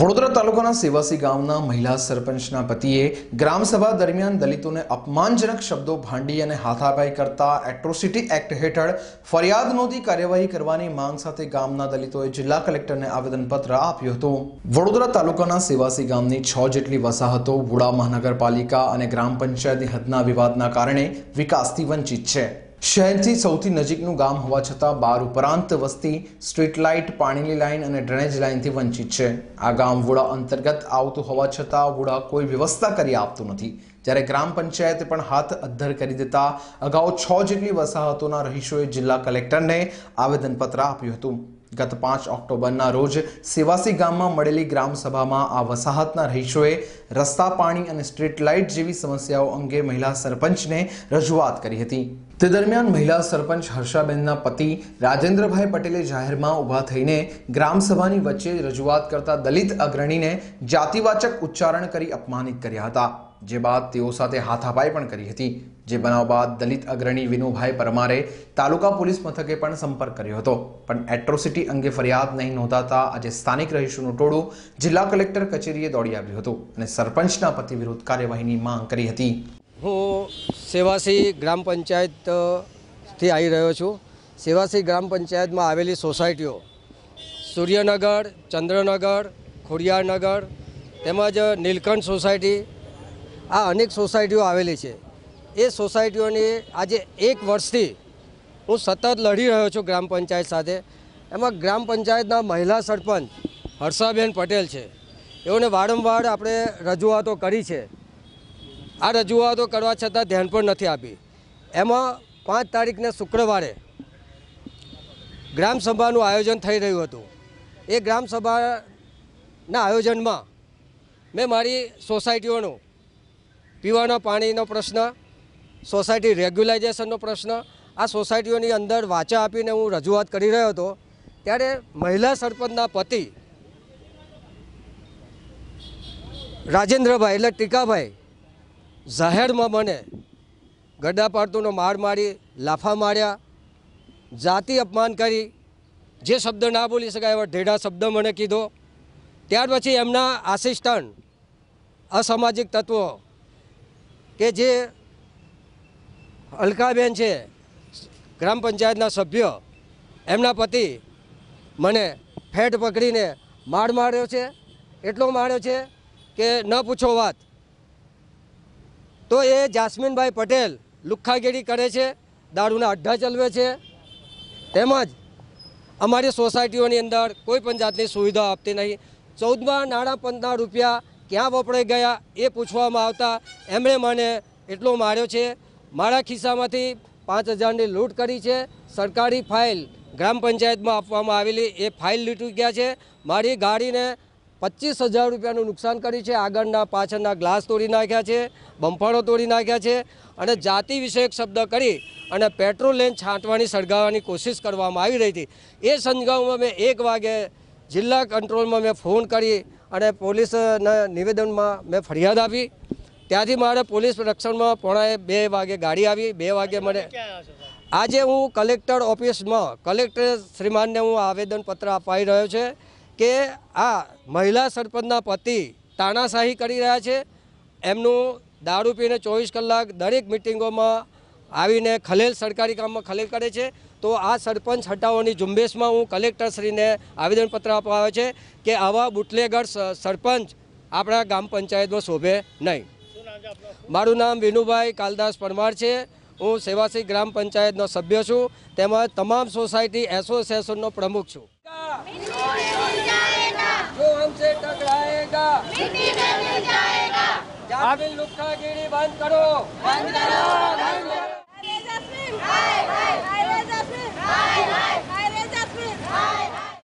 વડોદરા તાલુકાના સેવાસી ગામના મહિલા સરપંચના પતિએ ગ્રામસભા દરમિયાન દલિતોને અપમાનજનક શબ્દો ભાંડી અને હાથાપાઈ કરતા એટ્રોસિટી એક્ટ હેઠળ ફરિયાદ નોંધી કાર્યવાહી કરવાની માંગ સાથે ગામના દલિતોએ જિલ્લા કલેક્ટરને આવેદનપત્ર આપ્યું હતું વડોદરા તાલુકાના સેવાસી ગામની છ જેટલી વસાહતો વુડા મહાનગરપાલિકા અને ગ્રામ પંચાયતની હદના વિવાદના કારણે વિકાસથી વંચિત છે શહેરથી સૌથી નજીકનું ગામ હોવા છતાં બાર ઉપરાંત વસ્તી સ્ટ્રીટ લાઇટ પાણીની લાઇન અને ડ્રેનેજ લાઇનથી વંચિત છે આ ગામ વુડા અંતર્ગત આવતું હોવા છતાં વુડા કોઈ વ્યવસ્થા કરી આપતું નથી જ્યારે ગ્રામ પંચાયતે પણ હાથ અદ્ધર કરી દેતા અગાઉ છ જેટલી વસાહતોના રહીશોએ જિલ્લા કલેક્ટરને આવેદનપત્ર આપ્યું હતું ગત પાંચ ઓક્ટોબરના રોજ સેવાસી ગામમાં મળેલી ગ્રામસભામાં આ વસાહતના રહીશોએ રસ્તા પાણી અને સ્ટ્રીટ લાઇટ જેવી સમસ્યાઓ અંગે મહિલા સરપંચને રજૂઆત કરી હતી તે દરમિયાન મહિલા સરપંચ હર્ષાબેનના પતિ રાજેન્દ્રભાઈ પટેલે જાહેરમાં ઊભા થઈને ગ્રામસભાની વચ્ચે રજૂઆત કરતા દલિત અગ્રણીને જાતિવાચક ઉચ્ચારણ કરી અપમાનિત કર્યા હતા જે બાદ તેઓ સાથે હાથાપાઈ પણ કરી હતી જે બનાવ બાદ દલિત અગ્રણી વિનુભાઈ પરમારે તાલુકા પોલીસ મથકે પણ સંપર્ક કર્યો હતો પણ એટ્રોસિટી અંગે ફરિયાદ નહીં નોંધાતા આજે સ્થાનિક રહીશોનું ટોળું જિલ્લા કલેક્ટર કચેરીએ દોડી આવ્યું હતું અને સરપંચના પતિ વિરુદ્ધ કાર્યવાહીની માંગ કરી હતી હું સેવાસી ગ્રામ પંચાયતથી આવી રહ્યો છું સેવાસી ગ્રામ પંચાયતમાં આવેલી સોસાયટીઓ સૂર્યનગર ચંદ્રનગર ખોડિયારનગર તેમજ નીલકંઠ સોસાયટી આ અનેક સોસાયટીઓ આવેલી છે એ સોસાયટીઓની આજે એક વર્ષથી હું સતત લડી રહ્યો છું ગ્રામ પંચાયત સાથે એમાં ગ્રામ પંચાયતના મહિલા સરપંચ હર્ષાબેન પટેલ છે એઓને વારંવાર આપણે રજૂઆતો કરી છે આ રજૂઆતો કરવા છતાં ધ્યાન પણ નથી આપી એમાં પાંચ તારીખને શુક્રવારે ગ્રામસભાનું આયોજન થઈ રહ્યું હતું એ ગ્રામસભાના આયોજનમાં મેં મારી સોસાયટીઓનું પીવાના પાણીનો પ્રશ્ન સોસાયટી રેગ્યુલાઇઝેશનનો પ્રશ્ન આ સોસાયટીઓની અંદર વાચા આપીને હું રજૂઆત કરી રહ્યો હતો ત્યારે મહિલા સરપંચના પતિ રાજેન્દ્રભાઈ એટલે ટીકાભાઈ જાહેરમાં મને ગડા પાડતુંનો માર મારી લાફા માર્યા જાતિ અપમાન કરી જે શબ્દ ના બોલી શકાય એવા ઢેઢા શબ્દ મને કીધો ત્યાર પછી એમના આસિસ્ટન્ટ અસામાજિક તત્વો કે જે અલકાબેન છે ગ્રામ પંચાયતના સભ્ય એમના પતિ મને ફેટ પકડીને માર માર્યો છે એટલો માર્યો છે કે ન પૂછો વાત તો એ જાસ્મીનભાઈ પટેલ લુખ્ખાગીરી કરે છે દારૂના અડ્ઢા ચલવે છે તેમજ અમારી સોસાયટીઓની અંદર કોઈ પણ જાતની સુવિધા આપતી નહીં ચૌદમાં નાણાં પંદના રૂપિયા ક્યાં વપરાઈ ગયા એ પૂછવામાં આવતા એમણે મને એટલો માર્યો છે મારા ખિસ્સામાંથી પાંચ હજારની લૂંટ કરી છે સરકારી ફાઇલ ગ્રામ પંચાયતમાં આપવામાં આવેલી એ ફાઇલ લૂંટી ગયા છે મારી ગાડીને પચીસ હજાર રૂપિયાનું નુકસાન કર્યું છે આગળના પાછળના ગ્લાસ તોડી નાખ્યા છે બંફાળો તોડી નાખ્યા છે અને જાતિ વિષયક શબ્દ કરી અને પેટ્રોલ લેન છાંટવાની સળગાવવાની કોશિશ કરવામાં આવી રહી હતી એ સંજગાવમાં મેં એક વાગે જિલ્લા કંટ્રોલમાં મેં ફોન કરી અને પોલીસના નિવેદનમાં મેં ફરિયાદ આપી ત્યાંથી મારે પોલીસ રક્ષણમાં પોણાએ બે વાગે ગાડી આવી બે વાગે મને આજે હું કલેક્ટર ઓફિસમાં કલેક્ટર શ્રીમાનને હું આવેદનપત્ર અપાઈ રહ્યો છે કે આ મહિલા સરપંચના પતિ તાણાશાહી કરી રહ્યા છે એમનું દારૂ પીને ચોવીસ કલાક દરેક મિટિંગોમાં આવીને ખલેલ સરકારી કામમાં ખલેલ કરે છે તો આ સરપંચ હટાવવાની ઝુંબેશમાં હું કલેક્ટરશ્રીને આવેદનપત્ર આપવા આવે છે કે આવા બુટલેગર સરપંચ આપણા ગ્રામ પંચાયતમાં શોભે નહીં મારું નામ વિનુભાઈ કાલદાસ પરમાર છે હું સેવાસી ગ્રામ પંચાયતનો સભ્ય છું તેમજ તમામ સોસાયટી એસોસિએશનનો પ્રમુખ છું જો હમસે ટકરાએગા आप इन लुक्का Aye.